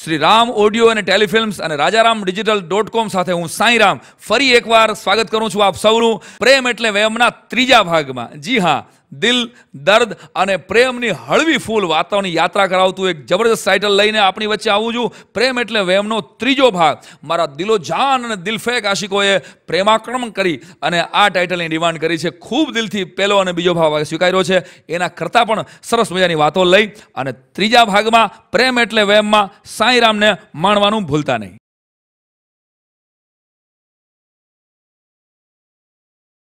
Shri Ram audio અને ટેલિફિલ્મ્સ અને Rajaram digital dot com સાથે હું સાંઈરામ ફરી એકવાર સ્વાગત કરું છું આપ સૌનું પ્રેમ એટલે વેમના ત્રીજા ભાગમાં જી હા દિલ દર્દ અને પ્રેમની હળવી ફૂલ વાતોની યાત્રા કરાવતું એક જબરદસ્ત ટાઇટલ લઈને આપણી વચ્ચે આવું છું પ્રેમ એટલે વેમનો ત્રીજો ભાગ મારા દિલોજાન જાન અને દિલફેક આશિકોએ પ્રેમાક્રમણ કરી અને આ ટાઇટલની ડિમાન્ડ કરી છે ખૂબ દિલથી પહેલો અને બીજો ભાગ સ્વીકાર્યો છે એના કરતાં પણ સરસ મજાની વાતો લઈ અને ત્રીજા ભાગમાં પ્રેમ એટલે વેમમાં સાંઈરામને માણવાનું ભૂલતા નહીં